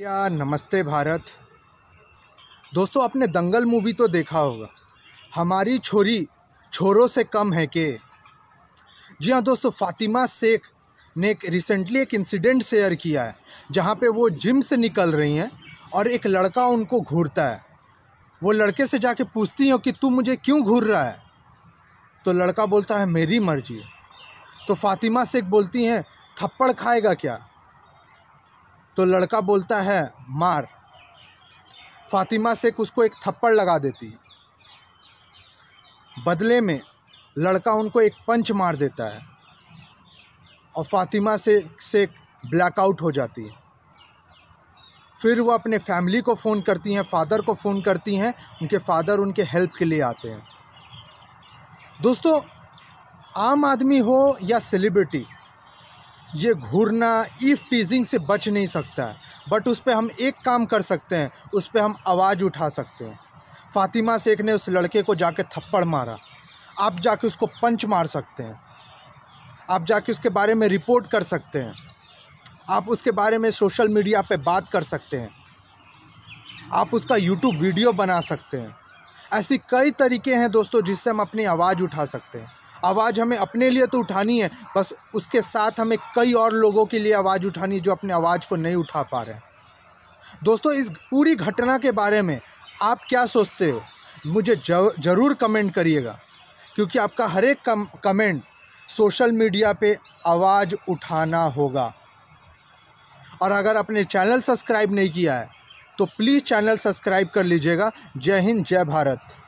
या नमस्ते भारत दोस्तों आपने दंगल मूवी तो देखा होगा हमारी छोरी छोरों से कम है के जी हाँ दोस्तों फातिमा शेख ने एक रिसेंटली एक इंसिडेंट शेयर किया है जहाँ पे वो जिम से निकल रही हैं और एक लड़का उनको घूरता है वो लड़के से जाके पूछती हैं कि तू मुझे क्यों घूर रहा है तो लड़का बोलता है मेरी मर्जी तो फातिमा शेख बोलती हैं थप्पड़ खाएगा क्या तो लड़का बोलता है मार फातिमा शेख उसको एक थप्पड़ लगा देती है बदले में लड़का उनको एक पंच मार देता है और फातिमा से शेख ब्लैकआउट हो जाती है फिर वो अपने फैमिली को फ़ोन करती हैं फादर को फ़ोन करती हैं उनके फादर उनके हेल्प के लिए आते हैं दोस्तों आम आदमी हो या सेलिब्रिटी ये घूरना ईफ टीजिंग से बच नहीं सकता है बट उस पर हम एक काम कर सकते हैं उस पर हम आवाज़ उठा सकते हैं फ़ातिमा शेख ने उस लड़के को जाके थप्पड़ मारा आप जाके उसको पंच मार सकते हैं आप जाके उसके बारे में रिपोर्ट कर सकते हैं आप उसके बारे में सोशल मीडिया पे बात कर सकते हैं आप उसका यूट्यूब वीडियो बना सकते हैं ऐसी कई तरीके हैं दोस्तों जिससे हम अपनी आवाज़ उठा सकते हैं आवाज़ हमें अपने लिए तो उठानी है बस उसके साथ हमें कई और लोगों के लिए आवाज़ उठानी है जो अपने आवाज़ को नहीं उठा पा रहे हैं दोस्तों इस पूरी घटना के बारे में आप क्या सोचते हो मुझे ज़रूर कमेंट करिएगा क्योंकि आपका हर एक कम, कमेंट सोशल मीडिया पे आवाज़ उठाना होगा और अगर आपने चैनल सब्सक्राइब नहीं किया है तो प्लीज़ चैनल सब्सक्राइब कर लीजिएगा जय हिंद जय भारत